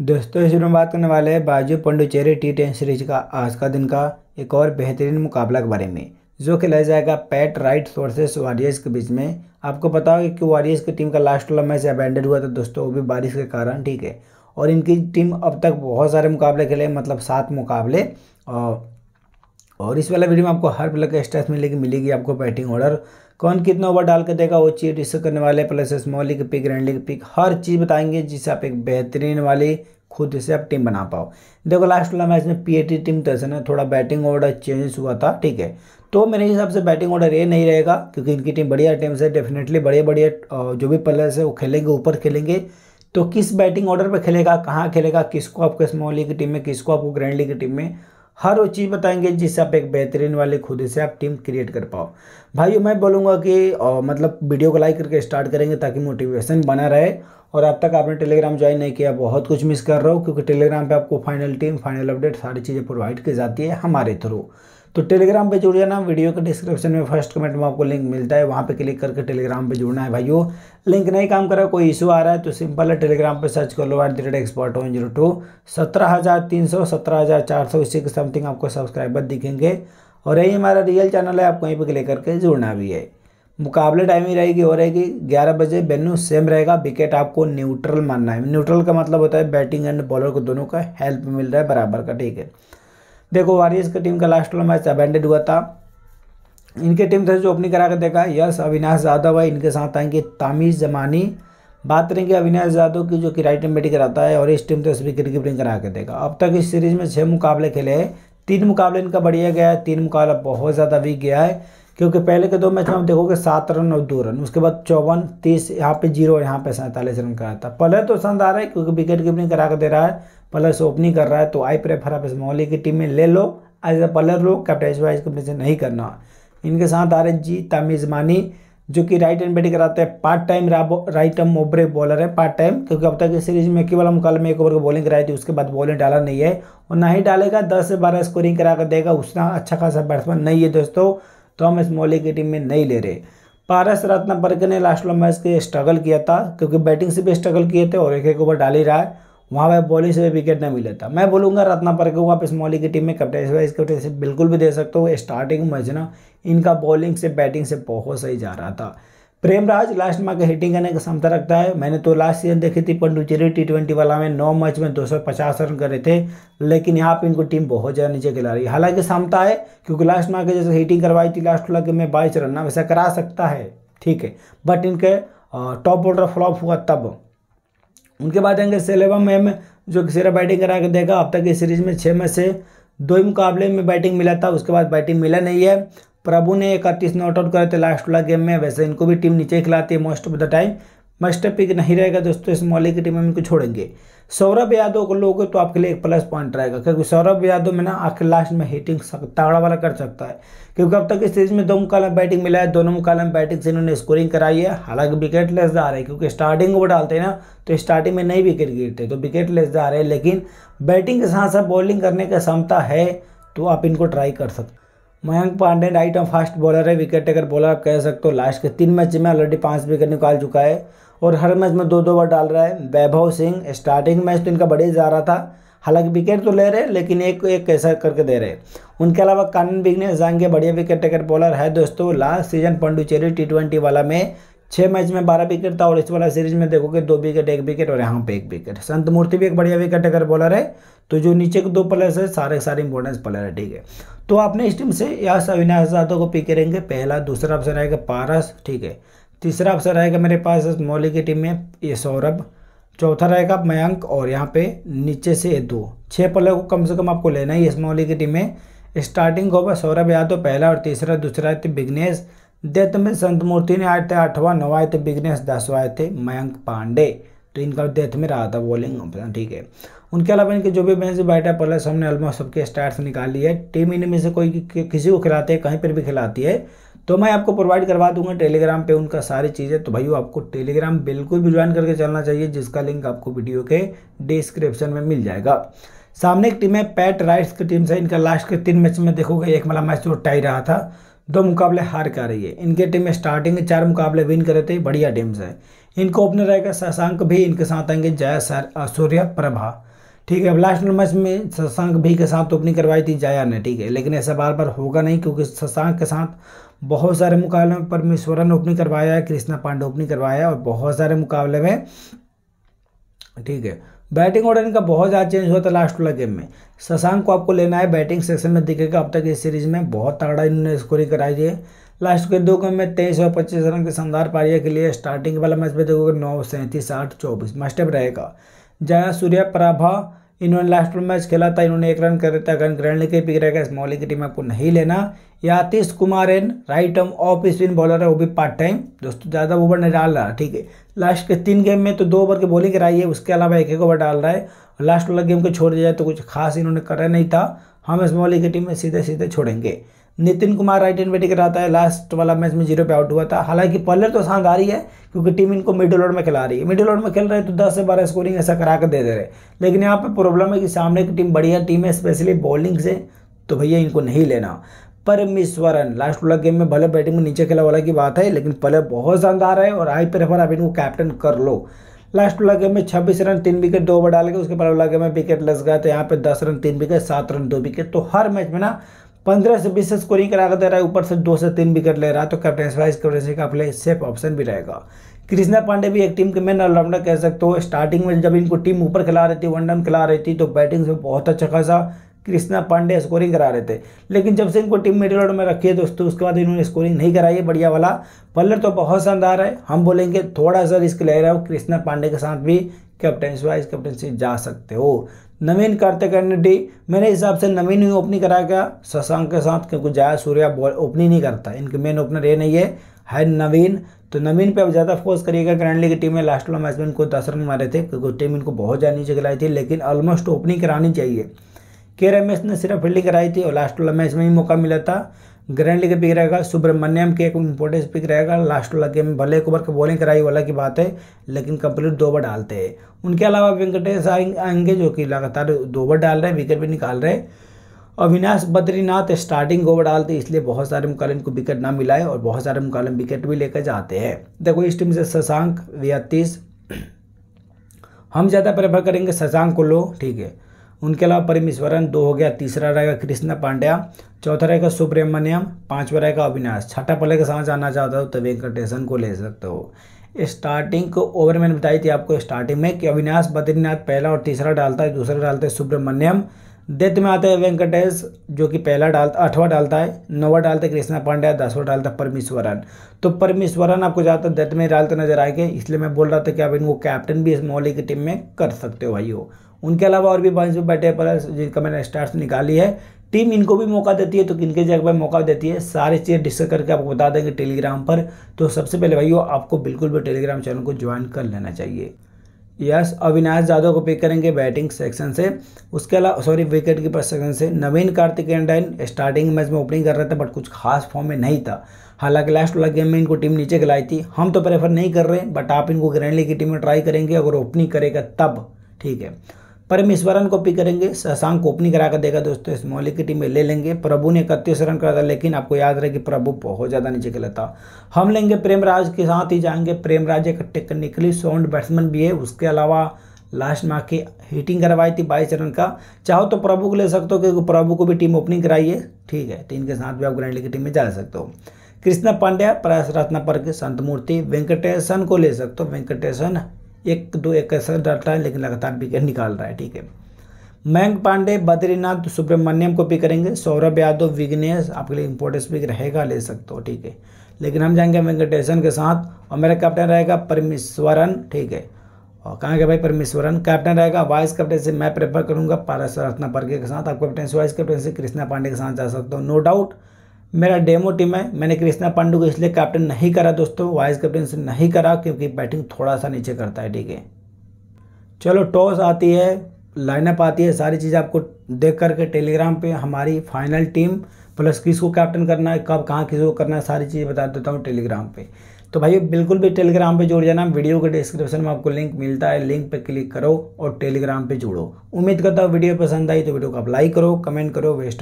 दोस्तों इस वीडियो में बात करने वाले हैं बाजू पंडुचेरी टी टेन सीरीज का आज का दिन का एक और बेहतरीन मुकाबला के बारे में जो खेला जाएगा पैट राइट फोर्सेस वारियर्स के बीच में आपको पता होगा कि वारियर्स की टीम का लास्ट वाला मैच अबेंडेड हुआ था दोस्तों वो भी बारिश के कारण ठीक है और इनकी टीम अब तक बहुत सारे मुकाबले खेले मतलब सात मुकाबले और और इस वाला वीडियो में आपको हर प्लग के स्टेप्स मिलेगी मिलेगी आपको बैटिंग ऑर्डर कौन कितना ओवर डाल के देगा वो चीज डिस्कस करने वाले plus small league pick grand league pick हर चीज़ बताएंगे जिससे आप एक बेहतरीन वाली खुद से आप टीम बना पाओ देखो लास्ट वाला मैच में पीएटी टीम तो ऐसे ना थोड़ा बैटिंग ऑर्डर चेंज हुआ था ठीक है तो मेरे हिसाब से बैटिंग ऑर्डर ये नहीं रहेगा क्योंकि इनकी टीम बढ़िया टीम से डेफिनेटली बढ़िया बढ़िया जो भी प्लेयर्स है वो खेलेंगे ऊपर खेलेंगे तो किस बैटिंग ऑर्डर पर खेलेगा कहाँ खेलेगा किसको आपके स्मॉल लीग की टीम में किसको आपको ग्रैंड लीग की टीम में हर वो चीज़ बताएंगे जिससे आप एक बेहतरीन वाले खुद से आप टीम क्रिएट कर पाओ भाई मैं बोलूँगा कि आ, मतलब वीडियो को लाइक करके स्टार्ट करेंगे ताकि मोटिवेशन बना रहे और अब तक आपने टेलीग्राम ज्वाइन नहीं किया बहुत कुछ मिस कर रहे हो क्योंकि टेलीग्राम पे आपको फाइनल टीम फाइनल अपडेट सारी चीज़ें प्रोवाइड की जाती है हमारे थ्रू तो टेलीग्राम पे जुड़ जाना वीडियो के डिस्क्रिप्शन में फर्स्ट कमेंट में आपको लिंक मिलता है वहाँ पे क्लिक करके टेलीग्राम पे जुड़ना है भाइयों लिंक नहीं काम कर रहा कोई इशू आ रहा है तो सिंपल है टेलीग्राम पे सर्च कर लो at the rate expert one zero two सत्रह हज़ार तीन सौ सत्रह हज़ार चार सौ इसी के समथिंग आपको सब्सक्राइबर दिखेंगे और यही हमारा रियल चैनल है आपको यहीं पर क्लिक करके जुड़ना भी है मुकाबले टाइमिंग रहेगी और रहेगी ग्यारह बजे वेन्यू सेम रहेगा विकेट आपको न्यूट्रल मानना है न्यूट्रल का मतलब होता है बैटिंग एंड बॉलर को दोनों का हेल्प मिल रहा है बराबर का ठीक है देखो वारियस की टीम का लास्ट वाला मैच अबेंडेड हुआ था इनके टीम से जो ओपनिंग करा कर देखा यस अविनाश यादव है इनके साथ आएंगे तामीज जमानी बात करेंगे अविनाश यादव की जो कि राइट एंड बैटिंग कराता है और इस टीम तो स्पीकर कीपिंग करा के देगा अब तक इस सीरीज में छः मुकाबले खेले हैं तीन मुकाबले इनका बढ़िया गया है तीन मुकाबला बहुत ज़्यादा वीक गया है क्योंकि पहले के दो मैच में आप देखोगे सात रन और दो रन उसके बाद चौवन तीस यहाँ पे जीरो और यहाँ पे सैंतालीस रन कराया था पलर तो पसंद आ रहा है क्योंकि विकेट कीपिंग करा कर दे रहा है पलर से ओपनिंग कर रहा है तो आई प्रेफर आप इस मोहल्ले की टीम में ले लो एज अ पलर लो कैप्टन वाइज को नहीं करना इनके साथ आ रहे जी तामिजमानी जो कि राइट एंड बैटिंग कराते हैं part time right arm off break bowler है पार्ट टाइम क्योंकि अब तक इस सीरीज में केवल हम कल में एक ओवर की बॉलिंग कराई थी उसके बाद बॉलिंग डाला नहीं है और ना ही डालेगा दस से बारह स्कोरिंग करा कर देगा उतना अच्छा खासा बैट्समैन नहीं है दोस्तों तो हम इस मोहल्ले की टीम में नहीं ले रहे पारस बर्ग ने लास्ट लो मैच के स्ट्रगल किया था क्योंकि बैटिंग से भी स्ट्रगल किए थे और एक एक ओवर डाल ही रहा है वहाँ पर बॉलिंग से भी विकेट नहीं मिला था मैं बोलूँगा रत्नापर्ग को आप इस मोहल्ले की टीम में कैप्टनसी इसके कैप्टनसी बिल्कुल भी दे सकते हो स्टार्टिंग मैच ना इनका बॉलिंग से बैटिंग से बहुत सही जा रहा था प्रेमराज लास्ट में हिटिंग करने का क्षमता रखता है मैंने तो लास्ट सीजन देखी थी पंडुचेरी टी ट्वेंटी वाला में नौ मैच में 250 रन करे थे लेकिन यहाँ पे इनको टीम बहुत ज़्यादा नीचे खिला रही है हालांकि क्षमता है क्योंकि लास्ट में आकर जैसे हिटिंग करवाई थी लास्ट वाला के में बाईस रन ना वैसा करा सकता है ठीक है बट इनके टॉप ऑर्डर फ्लॉप हुआ तब उनके बाद आएंगे सेलेवम एम जो कि सिरा बैटिंग करा के देखा अब तक इस सीरीज में छः में से दो ही मुकाबले में बैटिंग मिला था उसके बाद बैटिंग मिला नहीं है प्रभु ने इकतीस नॉट आउट कराते थे लास्ट वाला गेम में वैसे इनको भी टीम नीचे खिलाती है most of the time must pick नहीं रहेगा दोस्तों इस मौली की टीम में इनको छोड़ेंगे सौरभ यादव को लोग तो आपके लिए एक प्लस पॉइंट रहेगा क्योंकि सौरभ यादव में ना आखिर लास्ट में हिटिंग तागड़ा वाला कर सकता है क्योंकि अब तक इस सीरीज में दो मुकालम बैटिंग मिला है दोनों मुकालम बैटिंग से इन्होंने स्कोरिंग कराई है हालांकि विकेट लेस जा रहे हैं क्योंकि स्टार्टिंग वो डालते हैं ना तो स्टार्टिंग में नहीं विकेट गिरते तो विकेट लेस जा रहे हैं लेकिन बैटिंग के साथ साथ बॉलिंग करने की क्षमता है तो आप इनको ट्राई कर सकते मयंक पांडे राइट और फास्ट बॉलर है विकेट टेकर बॉलर आप कह सकते हो लास्ट के तीन मैच में ऑलरेडी पाँच विकेट निकाल चुका है और हर मैच में दो दो बार डाल रहा है वैभव सिंह स्टार्टिंग मैच तो इनका बड़े जा रहा था हालांकि विकेट तो ले रहे लेकिन एक एक कैसा करके दे रहे उनके अलावा कानन बिगने जाएंगे बढ़िया विकेट टेकर बॉलर है दोस्तों last season Puducherry T twenty वाला में छः मैच में बारह विकेट था और इस वाला सीरीज में देखोगे दो विकेट एक विकेट और यहाँ पे एक विकेट संत मूर्ति भी एक बढ़िया विकेट अगर बॉलर है तो जो नीचे के दो प्लेयर्स है सारे सारे इंपॉर्टेंस प्लेयर है ठीक है तो आपने इस टीम से या अविनाश यादव को पिक करेंगे पहला दूसरा ऑप्शन आएगा पारस ठीक है तीसरा ऑप्शन आएगा मेरे पास मौली की टीम में ये सौरभ चौथा रहेगा मयंक और यहाँ पे नीचे से दो छः प्लेयर को कम से कम आपको लेना ही इस मौली की टीम में स्टार्टिंग होगा सौरभ यादव पहला और तीसरा दूसरा विघ्नेश देत में संत मूर्ति ने आए थे आठवां नवाए थे विघ्नेश दसवा थे मयंक पांडे तो इनका डेथ में रहा था बॉलिंग ऑप्शन ठीक है उनके अलावा इनके जो भी बैंस बैठा पहले सबने ऑलमोस्ट सबके स्टार्ट लिए है टीम इनमें से कोई कि, कि, किसी को खिलाते हैं कहीं पर भी खिलाती है तो मैं आपको प्रोवाइड करवा दूंगा टेलीग्राम पे उनका सारी चीज़ें तो भाई आपको टेलीग्राम बिल्कुल भी ज्वाइन करके चलना चाहिए जिसका लिंक आपको वीडियो के डिस्क्रिप्शन में मिल जाएगा सामने एक टीम है पैट राइट्स की टीम से इनका लास्ट के तीन मैच में देखोगे एक वाला मैच तो टाई रहा था दो मुकाबले हार कर रही है इनके टीम में स्टार्टिंग चार मुकाबले विन करे थे बढ़िया टीम्स है इनको ओपनर रहेगा शशांक भी इनके साथ आएंगे जया सर सूर्य प्रभा ठीक है लास्ट मैच में शशांक भी के साथ ओपनिंग करवाई थी जया ने ठीक है लेकिन ऐसा बार बार होगा नहीं क्योंकि शशांक के साथ बहुत सारे मुकाबले में परमेश्वरन ओपनिंग करवाया है कृष्णा पांडे ओपनिंग करवाया है और बहुत सारे मुकाबले में ठीक है बैटिंग ऑर्डर इनका बहुत ज़्यादा चेंज हुआ था लास्ट वाला गेम में शशांक को आपको लेना है बैटिंग सेक्शन में दिखेगा अब तक इस सीरीज में बहुत तगड़ा इन्होंने स्कोरिंग कराई है लास्ट के दो गेम में तेईस और पच्चीस रन के शानदार पारिया के लिए स्टार्टिंग वाला मैच में देखोगे नौ सैंतीस आठ चौबीस मस्टअप रहेगा जया सूर्या प्रभा इन्होंने लास्ट मैच खेला था इन्होंने एक रन कर दिया था रन ग्रहण लेके पिक रहेगा स्मॉलिंग की टीम आपको नहीं लेना या आतीश कुमार एन right arm off spin bowler है वो भी पार्ट टाइम दोस्तों ज़्यादा ओवर नहीं डाल रहा ठीक है लास्ट के तीन गेम में तो दो ओवर की बॉलिंग कराई है उसके अलावा एक एक ओवर डाल रहा है लास्ट वाला गेम को छोड़ दिया जाए तो कुछ खास इन्होंने करा नहीं था हम इस मोहल्ले की टीम में सीधे सीधे छोड़ेंगे Nitin Kumar right hand batting कराता है लास्ट वाला मैच में जीरो पे आउट हुआ था हालांकि पलर तो रही है क्योंकि टीम इनको मिडिल ओवर में खिला रही है मिडिल ओवर में खेल रहे तो 10 से 12 स्कोरिंग ऐसा करा कर दे दे रहे लेकिन यहाँ पर प्रॉब्लम है कि सामने की टीम बढ़िया टीम है स्पेशली बॉलिंग से तो भैया इनको नहीं लेना परमेश्वरन लास्ट वाला गेम में भले बैटिंग में नीचे खेला वाला की बात है लेकिन पहले बहुत शानदार है और आई प्रेफर आप इनको कैप्टन कर लो लास्ट वाला गेम में छब्बीस रन तीन विकेट दो ओवर डाल के उसके बाद वाला गेम में विकेट लस गया तो यहाँ पे दस रन तीन विकेट सात रन दो विकेट तो हर मैच में ना पंद्रह से बीस स्कोरिंग करा कर दे रहा है ऊपर से दो से तीन विकेट ले रहा है तो कैप्टन वाइस कैप्टनसी का प्ले सेफ ऑप्शन भी रहेगा कृष्णा पांडे भी एक टीम के मेन ऑलराउंडर कह सकते हो स्टार्टिंग में जब इनको टीम ऊपर खिला रही थी वन डाउन खिला रही थी तो बैटिंग से बहुत अच्छा खासा कृष्णा पांडे स्कोरिंग करा रहे थे लेकिन जब से इनको टीम मिडिल ऑर्डर में रखी है दोस्तों तो उसके बाद इन्होंने स्कोरिंग नहीं कराई है बढ़िया वाला पल्लर तो बहुत शानदार है हम बोलेंगे थोड़ा सा रिस्क ले रहे हो कृष्णा पांडे के साथ भी कैप्टनसी वाइस कैप्टनशिप जा सकते हो नवीन कार्तिक एनडी मेरे हिसाब से नवीन ही ओपनिंग कराया गया शशांक के साथ क्योंकि जया सूर्या बॉल ओपनिंग नहीं करता इनके मेन ओपनर ये नहीं है है नवीन तो नवीन पे अब ज़्यादा फोकस करिएगा करंटली की टीम में लास्ट वाला मैच में इनको दस रन मारे थे क्योंकि टीम इनको बहुत ज़्यादा नीचे खिलाई थी लेकिन ऑलमोस्ट ओपनिंग करानी चाहिए के रमेश ने सिर्फ फील्डिंग कराई थी और लास्ट वाला मैच में ही मौका मिला था ग्रैंड लीग पिक रहेगा सुब्रमण्यम के एक इंपॉर्टेंस पिक रहेगा लास्ट वाला गेम भले एक ओवर के बॉलिंग कराई वाला की बात है लेकिन कंप्लीट दो ओवर डालते हैं उनके अलावा वेंकटेश आएंगे जो कि लगातार दो ओवर डाल रहे हैं विकेट भी निकाल रहे हैं अविनाश बद्रीनाथ स्टार्टिंग ओवर डालते इसलिए बहुत सारे मुकालम को विकेट ना मिलाए और बहुत सारे मुकालम विकेट भी लेकर जाते हैं देखो इस टीम से शशांक व्यतीस हम ज़्यादा प्रेफर करेंगे शशांक को लो ठीक है उनके अलावा परमेश्वरन दो हो गया तीसरा रहेगा कृष्णा पांड्या चौथा रहेगा सुब्रमण्यम पांचवा रहेगा अविनाश छठा पले का साथ आना चाहता हो तो वेंकटेशन को ले सकते हो स्टार्टिंग को ओवर मैंने बताई थी आपको स्टार्टिंग में कि अविनाश बद्रीनाथ पहला और तीसरा डालता है दूसरा डालता है सुब्रमण्यम डेथ में आता है वेंकटेश जो कि पहला डालता आठवां डालता है नौवा डालता है कृष्णा पांड्या दसवां डालता है परमेश्वरन तो परमेश्वरन आपको ज़्यादा डेथ में डालते नजर आएंगे इसलिए मैं बोल रहा था कि आप इनको कैप्टन भी इस मोहली की टीम में कर सकते हो भाई हो उनके अलावा और भी पांच में बैठे पर जिनका मैंने स्टार्स निकाली है टीम इनको भी मौका देती है तो किन जगह पर मौका देती है सारी चीज़ें डिस्कस करके आपको बता देंगे टेलीग्राम पर तो सबसे पहले भाई आपको बिल्कुल भी टेलीग्राम चैनल को ज्वाइन कर लेना चाहिए यस अविनाश जाधव को पिक करेंगे बैटिंग सेक्शन से उसके अलावा सॉरी विकेट कीपर सेक्शन से नवीन कार्तिकेयन डाइन स्टार्टिंग मैच में ओपनिंग कर रहा था बट कुछ खास फॉर्म में नहीं था हालांकि लास्ट वाला गेम में इनको टीम नीचे खिलाई थी हम तो प्रेफर नहीं कर रहे बट आप इनको ग्रैंडली की टीम में ट्राई करेंगे अगर ओपनिंग करेगा तब ठीक है परमेश्वरन को पी करेंगे शशांक ओपनिंग करा कर देगा दोस्तों इस मोहल्ले की टीम में ले लेंगे प्रभु ने इकतीस रन करा था लेकिन आपको याद रहे कि प्रभु बहुत ज़्यादा नीचे खेला था हम लेंगे प्रेमराज के साथ ही जाएंगे प्रेमराज एक टेक्निकली साउंड बैट्समैन भी है उसके अलावा लास्ट में की हिटिंग करवाई थी बाईस रन का चाहो तो प्रभु को ले सकते हो क्योंकि प्रभु को भी टीम ओपनिंग कराई है ठीक है टीम के साथ भी आप ग्रैंड लीग की टीम में जा सकते हो कृष्णा पांड्या प्रयास रत्नापर के संतमूर्ति वेंकटेशन को ले सकते हो वेंकटेशन एक दो एक ऐसा डाटा है लेकिन लगातार विकेट निकाल रहा है ठीक है मयंक पांडे बद्रीनाथ सुब्रमण्यम को पिक करेंगे सौरभ यादव विघ्नेश आपके लिए इंपॉर्टेंस पिक रहेगा ले सकते हो ठीक है लेकिन हम जाएंगे वेंकटेशन के साथ और मेरा कैप्टन रहेगा परमेश्वरन ठीक है और कहाँ गया भाई परमेश्वरन कैप्टन रहेगा वाइस कैप्टन से मैं प्रेफर करूँगा पारस रत्ना पर्गे के साथ आप कैप्टन से वाइस कैप्टन से कृष्णा पांडे के साथ जा सकते हो नो डाउट मेरा डेमो टीम है मैंने कृष्णा पांडू को इसलिए कैप्टन नहीं करा दोस्तों वाइस कैप्टन से नहीं करा क्योंकि बैटिंग थोड़ा सा नीचे करता है ठीक है चलो टॉस आती है लाइनअप आती है सारी चीज़ आपको देख करके टेलीग्राम पे हमारी फाइनल टीम प्लस किसको कैप्टन करना है कब कहाँ किसको करना है सारी चीज़ें बता देता हूँ टेलीग्राम पर तो भाई बिल्कुल भी टेलीग्राम पर जुड़ जाना वीडियो के डिस्क्रिप्शन में आपको लिंक मिलता है लिंक पर क्लिक करो और टेलीग्राम पर जुड़ो उम्मीद करता हूँ वीडियो पसंद आई तो वीडियो को आप लाइक करो कमेंट करो वेस्ट